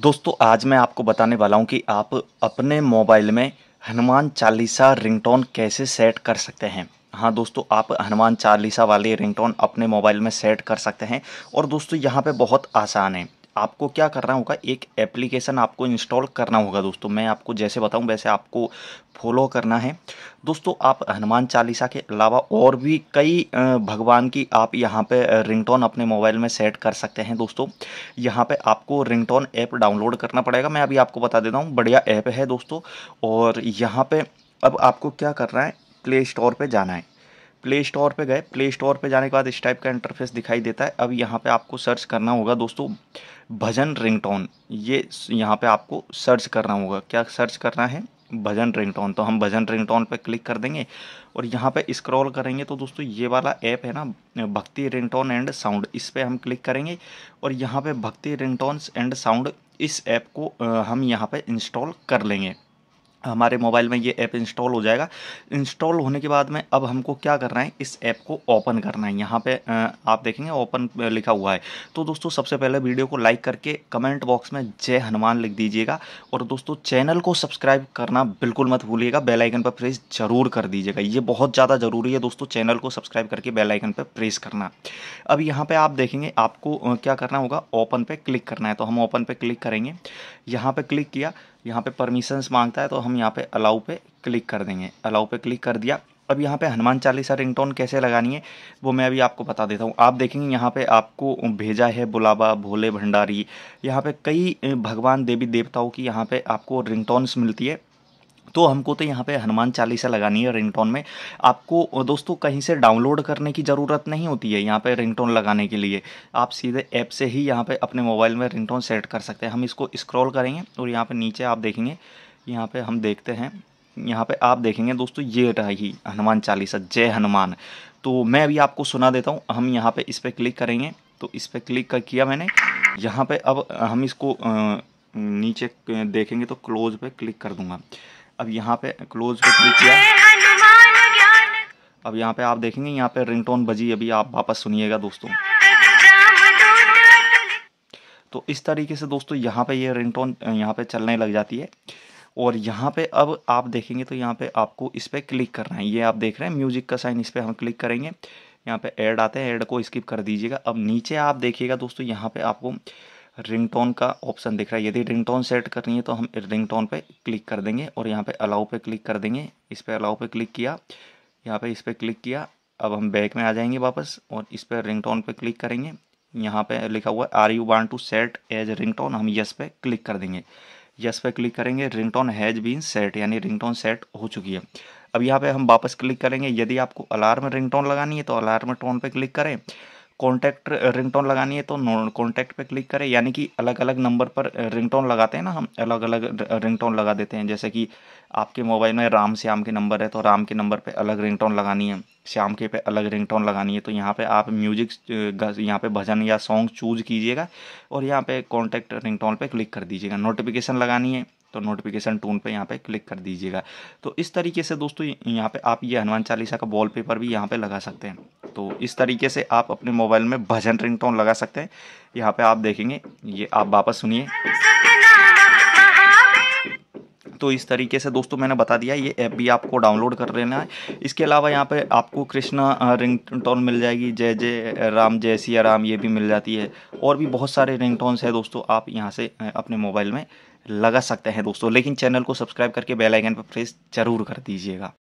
दोस्तों आज मैं आपको बताने वाला हूं कि आप अपने मोबाइल में हनुमान चालीसा रिंगटोन कैसे सेट कर सकते हैं हाँ दोस्तों आप हनुमान चालीसा वाले रिंगटोन अपने मोबाइल में सेट कर सकते हैं और दोस्तों यहाँ पे बहुत आसान है आपको क्या करना होगा एक एप्लीकेशन आपको इंस्टॉल करना होगा दोस्तों मैं आपको जैसे बताऊं वैसे आपको फॉलो करना है दोस्तों आप हनुमान चालीसा के अलावा और भी कई भगवान की आप यहाँ पे रिंगटोन अपने मोबाइल में सेट कर सकते हैं दोस्तों यहाँ पे आपको रिंगटोन ऐप डाउनलोड करना पड़ेगा मैं अभी आपको बता देता हूँ बढ़िया ऐप है दोस्तों और यहाँ पर अब आपको क्या करना है प्ले स्टोर पर जाना है प्ले स्टोर पे गए प्ले स्टोर पे जाने के बाद इस टाइप का इंटरफेस दिखाई देता है अब यहाँ पे आपको सर्च करना होगा दोस्तों भजन रिंगटोन ये यहाँ पे आपको सर्च करना होगा क्या सर्च करना है भजन रिंगटोन तो हम भजन रिंगटोन पे क्लिक कर देंगे और यहाँ पे स्क्रॉल करेंगे तो दोस्तों ये वाला ऐप है ना भक्ति रिंगटोन एंड साउंड इस पर हम क्लिक करेंगे और यहाँ पर भक्ति रिंगटोन्स एंड साउंड इस ऐप को हम यहाँ पर इंस्टॉल कर लेंगे हमारे मोबाइल में ये ऐप इंस्टॉल हो जाएगा इंस्टॉल होने के बाद में अब हमको क्या करना है इस ऐप को ओपन करना है यहाँ पे आप देखेंगे ओपन लिखा हुआ है तो दोस्तों सबसे पहले वीडियो को लाइक करके कमेंट बॉक्स में जय हनुमान लिख दीजिएगा और दोस्तों चैनल को सब्सक्राइब करना बिल्कुल मत भूलिएगा बेलाइकन पर प्रेस जरूर कर दीजिएगा ये बहुत ज़्यादा ज़रूरी है दोस्तों चैनल को सब्सक्राइब करके बेलाइकन पर प्रेस करना अब यहाँ पर आप देखेंगे आपको क्या करना होगा ओपन पर क्लिक करना है तो हम ओपन पर क्लिक करेंगे यहाँ पर क्लिक किया यहाँ पे परमिशंस मांगता है तो हम यहाँ पे अलाउ पे क्लिक कर देंगे अलाउ पे क्लिक कर दिया अब यहाँ पे हनुमान चालीसा रिंगटोन कैसे लगानी है वो मैं अभी आपको बता देता हूँ आप देखेंगे यहाँ पे आपको भेजा है बुलाबा भोले भंडारी यहाँ पे कई भगवान देवी देवताओं की यहाँ पे आपको रिंगटोन्स मिलती है तो हमको तो यहाँ पे हनुमान चालीसा लगानी है रिंगटोन में आपको दोस्तों कहीं से डाउनलोड करने की ज़रूरत नहीं होती है यहाँ पे रिंगटोन लगाने के लिए आप सीधे ऐप से ही यहाँ पे अपने मोबाइल में रिंगटोन सेट कर सकते हैं हम इसको स्क्रॉल करेंगे और यहाँ पे नीचे आप देखेंगे यहाँ पे हम देखते हैं यहाँ पर आप देखेंगे दोस्तों ये रही हनुमान चालीसा जय हनुमान तो मैं अभी आपको सुना देता हूँ हम यहाँ पर इस पर क्लिक करेंगे तो इस पर क्लिक किया मैंने यहाँ पर अब हम इसको नीचे देखेंगे तो क्लोज पर क्लिक कर दूंगा अब यहाँ पे क्लोज पे क्लिक किया अब यहाँ पे आप देखेंगे यहाँ पे रिंगटोन बजी अभी आप वापस सुनिएगा दोस्तों तो इस तरीके से दोस्तों यहाँ पे ये रिंग रिंगटोन यहाँ पे चलने लग जाती है और यहाँ पे अब आप देखेंगे तो यहाँ पे आपको इस पर क्लिक करना है ये आप देख रहे हैं म्यूजिक का साइन इस पर हम क्लिक करेंगे यहाँ पे ऐड आते हैं ऐड को स्किप कर दीजिएगा अब नीचे आप देखिएगा दोस्तों यहाँ पे आपको रिंगटोन का ऑप्शन दिख रहा है यदि रिंगटोन सेट करनी है तो हम रिंगटोन पे क्लिक कर देंगे और यहाँ पे अलाउ पे क्लिक कर देंगे इस पर अलाउ पे क्लिक किया यहाँ पे इस पर क्लिक किया अब हम बैक में आ जाएंगे वापस और इस पर टोन पर क्लिक करेंगे यहाँ पे लिखा हुआ है are you want to set as tone हम यस पे क्लिक कर देंगे यस पे क्लिक करेंगे टोन हैज़ बीन सेट यानी टोन सेट हो चुकी है अब यहाँ पे हम वापस क्लिक करेंगे यदि आपको अलार्म रिंगटोन लगानी है तो अलार्म टोन पे क्लिक करें कॉन्टैक्ट रिंगटोन uh, लगानी है तो कॉन्टैक्ट पे क्लिक करें यानी कि अलग अलग नंबर पर रिंगटोन uh, लगाते हैं ना हम अलग अलग रिंगटोन लगा देते हैं जैसे कि आपके मोबाइल में राम श्याम के नंबर है तो राम के नंबर पे अलग रिंगटोन लगानी है श्याम के पे अलग रिंगटोन लगानी है तो यहाँ पे आप म्यूजिक uh, यहाँ पे भजन या सॉन्ग चूज कीजिएगा और यहाँ पे कॉन्टैक्ट रिंगटोन पे क्लिक कर दीजिएगा नोटिफिकेशन लगानी है तो नोटिफिकेशन टून पे यहाँ पे क्लिक कर दीजिएगा तो इस तरीके से दोस्तों यहाँ पे आप ये हनुमान चालीसा का वॉलपेपर भी यहाँ पे लगा सकते हैं तो इस तरीके से आप अपने मोबाइल में भजन रिंगटोन लगा सकते हैं यहाँ पे आप देखेंगे ये आप वापस सुनिए तो इस तरीके से दोस्तों मैंने बता दिया ये ऐप भी आपको डाउनलोड कर लेना है इसके अलावा यहाँ पे आपको कृष्णा रिंग टोन मिल जाएगी जय जय राम जय सिया राम ये भी मिल जाती है और भी बहुत सारे रिंग टोन्स हैं दोस्तों आप यहाँ से अपने मोबाइल में लगा सकते हैं दोस्तों लेकिन चैनल को सब्सक्राइब करके बेल आइकन पर प्रेस जरूर कर दीजिएगा